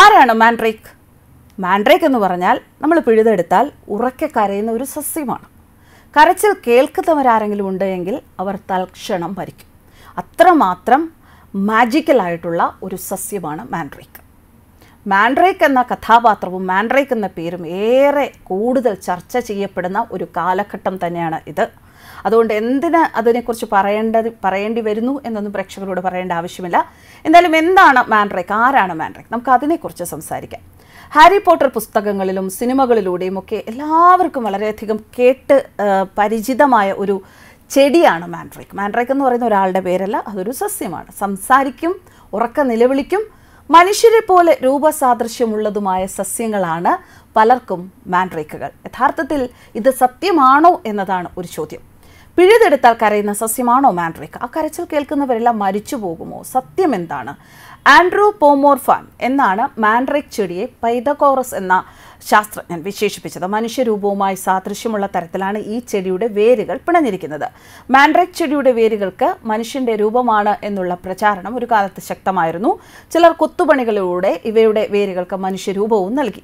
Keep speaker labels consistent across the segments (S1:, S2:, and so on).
S1: ആരാണ് Mandrake Mandrake എന്ന് പറഞ്ഞാൽ നമ്മൾ പിഴുതെടുത്താൽ ഉറക്കെ കരയുന്ന ഒരു സസ്യമാണ് കരച്ചിൽ കേൾക്കുന്നവരാരെങ്കിലും ഉണ്ടെങ്കിൽ അവർ തൽക്ഷണം ഭരിക്കും അത്രമാത്രം മാജിക്കലായിട്ടുള്ള ഒരു സസ്യമാണ് മാൻഡ്രേക്ക് മാൻഡ്രേക്ക് എന്ന കഥാപാത്രവും മാൻഡ്രേക്ക് എന്ന പേരും ഏറെ കൂടുതൽ ചർച്ച ചെയ്യപ്പെടുന്ന ഒരു കാലഘട്ടം തന്നെയാണ് ഇത് അതുകൊണ്ട് എന്തിന് അതിനെക്കുറിച്ച് പറയേണ്ടത് പറയേണ്ടി വരുന്നു എന്നൊന്നും പ്രേക്ഷകരോട് പറയേണ്ട ആവശ്യമില്ല എന്തായാലും എന്താണ് മാൻഡ്രേക്ക് ആരാണ് മാൻഡ്രേക്ക് നമുക്ക് അതിനെക്കുറിച്ച് സംസാരിക്കാം ഹാരി പോട്ടർ പുസ്തകങ്ങളിലും സിനിമകളിലൂടെയും ഒക്കെ എല്ലാവർക്കും വളരെയധികം കേട്ട് പരിചിതമായ ഒരു ചെടിയാണ് മാൻഡ്രേക്ക് മാൻഡ്രേക്ക് എന്ന് പറയുന്ന ഒരാളുടെ പേരല്ല അതൊരു സസ്യമാണ് സംസാരിക്കും ഉറക്ക നിലവിളിക്കും മനുഷ്യരെ പോലെ രൂപസാദൃശ്യമുള്ളതുമായ സസ്യങ്ങളാണ് പലർക്കും മാൻഡ്രേക്കുകൾ യഥാർത്ഥത്തിൽ ഇത് സത്യമാണോ എന്നതാണ് ഒരു ചോദ്യം പിഴുതെടുത്താൽ കരയുന്ന സസ്യമാണോ മാൻഡ്രിക് ആ കരച്ചിൽ കേൾക്കുന്നവരെല്ലാം മരിച്ചു പോകുമോ സത്യം എന്താണ് ആൻഡ്രൂ പോമോർഫാൻ എന്നാണ് മാൻഡ്രിക് ചെടിയെ പൈതകോറസ് എന്ന ശാസ്ത്രജ്ഞൻ വിശേഷിപ്പിച്ചത് മനുഷ്യരൂപവുമായി സാദൃശ്യമുള്ള തരത്തിലാണ് ഈ ചെടിയുടെ വേരുകൾ പിണഞ്ഞിരിക്കുന്നത് മാൻഡ്രിക് ചെടിയുടെ വേരുകൾക്ക് മനുഷ്യന്റെ രൂപമാണ് എന്നുള്ള പ്രചാരണം ഒരു കാലത്ത് ശക്തമായിരുന്നു ചിലർ കൊത്തുപണികളിലൂടെ ഇവയുടെ വേരുകൾക്ക് മനുഷ്യരൂപവും നൽകി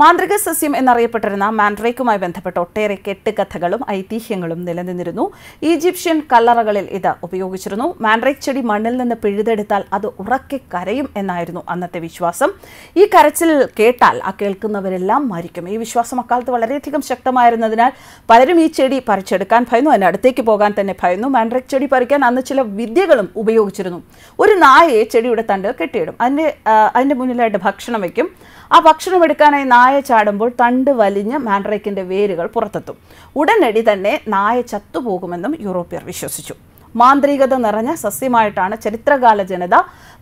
S1: മാന്ത്രിക സസ്യം എന്നറിയപ്പെട്ടിരുന്ന മാൻഡ്രേക്കുമായി ബന്ധപ്പെട്ട ഒട്ടേറെ കെട്ടുകഥകളും ഐതിഹ്യങ്ങളും നിലനിന്നിരുന്നു ഈജിപ്ഷ്യൻ കല്ലറകളിൽ ഇത് ഉപയോഗിച്ചിരുന്നു മാൻഡ്രേക്ക് ചെടി മണ്ണിൽ നിന്ന് പിഴുതെടുത്താൽ അത് ഉറക്കെ കരയും എന്നായിരുന്നു അന്നത്തെ വിശ്വാസം ഈ കരച്ചിൽ കേട്ടാൽ ആ കേൾക്കുന്നവരെല്ലാം മരിക്കും ഈ വിശ്വാസം അക്കാലത്ത് വളരെയധികം ശക്തമായിരുന്നതിനാൽ പലരും ഈ ചെടി പറിച്ചെടുക്കാൻ ഭയന്നു അതിന് അടുത്തേക്ക് പോകാൻ തന്നെ ഭയന്നു മാൻഡ്രേക്ക് ചെടി പറിക്കാൻ അന്ന് ചില വിദ്യകളും ഉപയോഗിച്ചിരുന്നു ഒരു നായയെ ചെടിയുടെ തണ്ട് കെട്ടിയിടും അതിൻ്റെ അതിൻ്റെ മുന്നിലായിട്ട് ഭക്ഷണം വയ്ക്കും ആ ഭക്ഷണം എടുക്കാനായി നായ ചാടുമ്പോൾ തണ്ട് വലിഞ്ഞ് മാൻഡ്രേക്കിൻ്റെ വേരുകൾ പുറത്തെത്തും ഉടനടി തന്നെ നായ ചത്തുപോകുമെന്നും യൂറോപ്യർ വിശ്വസിച്ചു മാന്ത്രികത നിറഞ്ഞ സസ്യമായിട്ടാണ് ചരിത്രകാല ജനത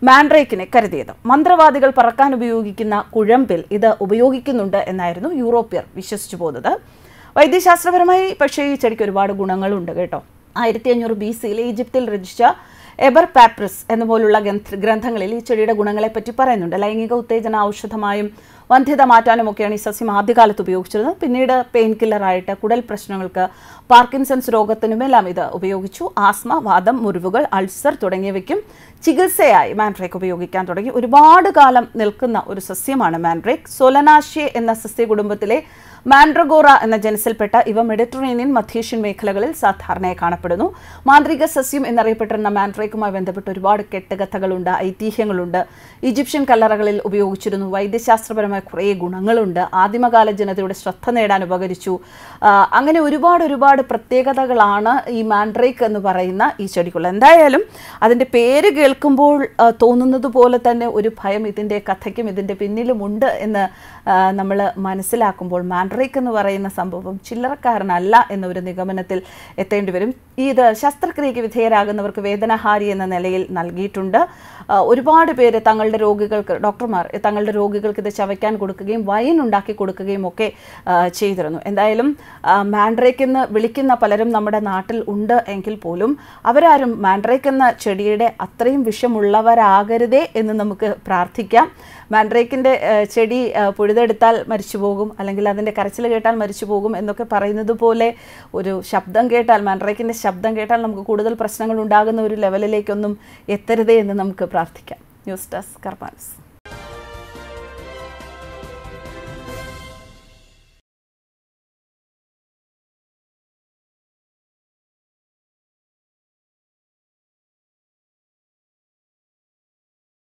S1: മാൻഡ്രേക്കിനെ കരുതിയത് മന്ത്രവാദികൾ പറക്കാൻ ഉപയോഗിക്കുന്ന കുഴമ്പിൽ ഇത് ഉപയോഗിക്കുന്നുണ്ട് എന്നായിരുന്നു യൂറോപ്യർ വിശ്വസിച്ചു പോകുന്നത് വൈദ്യശാസ്ത്രപരമായി പക്ഷേ ഈ ചെടിക്ക് ഒരുപാട് ഗുണങ്ങളുണ്ട് കേട്ടോ ആയിരത്തി അഞ്ഞൂറ് ബി സിയിൽ ഈജിപ്തിൽ രചിച്ച എബർ പാപ്രസ് എന്നുപോലുള്ള ഗ്രന്ഥങ്ങളിൽ ഈ ചെടിയുടെ ഗുണങ്ങളെപ്പറ്റി പറയുന്നുണ്ട് ലൈംഗിക ഉത്തേജന ഔഷധമായും വന്ധ്യത മാറ്റാനുമൊക്കെയാണ് ഈ സസ്യം ആദ്യകാലത്ത് ഉപയോഗിച്ചിരുന്നത് പിന്നീട് പെയിൻ കില്ലറായിട്ട് കുടൽ പ്രശ്നങ്ങൾക്ക് പാർക്കിൻസൺസ് രോഗത്തിനുമെല്ലാം ഇത് ഉപയോഗിച്ചു ആസ്മ വാദം മുറിവുകൾ അൾസർ തുടങ്ങിയവയ്ക്കും ചികിത്സയായി മാൻഡ്രേക്ക് ഉപയോഗിക്കാൻ തുടങ്ങി ഒരുപാട് കാലം നിൽക്കുന്ന ഒരു സസ്യമാണ് മാൻഡ്രേക്ക് സോലനാശ്യ എന്ന സസ്യ കുടുംബത്തിലെ മാൻഡ്രഗോറ എന്ന ജനസിൽപ്പെട്ട ഇവ മെഡിറ്ററേനിയൻ മധ്യേഷ്യൻ മേഖലകളിൽ സാധാരണയായി കാണപ്പെടുന്നു മാന്ത്രിക സസ്യം എന്നറിയപ്പെട്ടിരുന്ന മാൻഡ്രേക്കുമായി ബന്ധപ്പെട്ട് ഒരുപാട് കെട്ടുകഥകളുണ്ട് ഐതിഹ്യങ്ങളുണ്ട് ഈജിപ്ഷ്യൻ കല്ലറകളിൽ ഉപയോഗിച്ചിരുന്നു വൈദ്യശാസ്ത്രപരമായി പറയുന്ന കുറേ ഗുണങ്ങളുണ്ട് ആദിമകാല ജനതയുടെ ശ്രദ്ധ നേടാൻ ഉപകരിച്ചു അങ്ങനെ ഒരുപാട് ഒരുപാട് പ്രത്യേകതകളാണ് ഈ മാൻഡ്രേക്ക് എന്ന് പറയുന്ന ഈ ചെടിക്കുള്ള എന്തായാലും അതിൻ്റെ പേര് കേൾക്കുമ്പോൾ തോന്നുന്നത് പോലെ തന്നെ ഒരു ഭയം ഇതിൻ്റെ കഥയ്ക്കും ഇതിൻ്റെ പിന്നിലുമുണ്ട് എന്ന് നമ്മൾ മനസ്സിലാക്കുമ്പോൾ മാൻഡ്രേക്ക് എന്ന് പറയുന്ന സംഭവം ചില്ലറക്കാരനല്ല എന്നൊരു നിഗമനത്തിൽ എത്തേണ്ടി വരും ഇത് ശസ്ത്രക്രിയയ്ക്ക് വിധേയരാകുന്നവർക്ക് വേദനഹാരി എന്ന നിലയിൽ നൽകിയിട്ടുണ്ട് ഒരുപാട് പേര് തങ്ങളുടെ രോഗികൾക്ക് ഡോക്ടർമാർ തങ്ങളുടെ രോഗികൾക്ക് ഇത് ചവയ്ക്കാൻ കഴിക്കാൻ കൊടുക്കുകയും വൈൻ ഉണ്ടാക്കി കൊടുക്കുകയും ഒക്കെ ചെയ്തിരുന്നു എന്തായാലും മാൻഡ്രേക്ക് എന്ന് വിളിക്കുന്ന പലരും നമ്മുടെ നാട്ടിൽ ഉണ്ട് എങ്കിൽ പോലും അവരാരും മാൻഡ്രേക്ക് എന്ന ചെടിയുടെ അത്രയും വിഷമുള്ളവരാകരുതേ എന്ന് നമുക്ക് പ്രാർത്ഥിക്കാം മാൻഡ്രേക്കിൻ്റെ ചെടി പുഴുതെടുത്താൽ മരിച്ചു പോകും അല്ലെങ്കിൽ അതിൻ്റെ കരച്ചിൽ കേട്ടാൽ മരിച്ചു പോകും എന്നൊക്കെ പറയുന്നത് പോലെ ഒരു ശബ്ദം കേട്ടാൽ മാൻഡ്രേക്കിൻ്റെ ശബ്ദം കേട്ടാൽ നമുക്ക് കൂടുതൽ പ്രശ്നങ്ങൾ ഉണ്ടാകുന്ന ഒരു ലെവലിലേക്കൊന്നും എത്തരുതേ എന്ന് നമുക്ക് പ്രാർത്ഥിക്കാം ന്യൂസ് ഡെസ്ക് കർമാൻസ്